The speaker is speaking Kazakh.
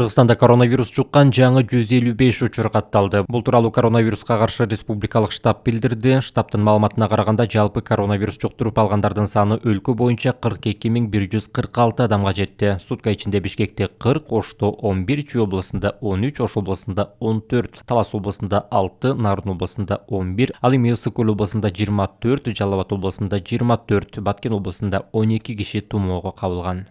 кыргызстанда коронавирус жуккан жаңы 155 учур катталды бұл тууралуу коронавирусқа каршы республикалық штаб билдирди штабтын маалыматына қарағанда жалпы коронавирус жуктуруп алгандардын саны өлкө боюнча 42146 адамга жетти сутка ичинде бишкекте 40 ошто 11 чүй облусунда 13 ош облусунда 14 талас облусунда 6 нарын облусунда 11 ал эми ысык көл облусунда 24 жалал абад 24 баткен облусунда 12 киши тумоого қабылған.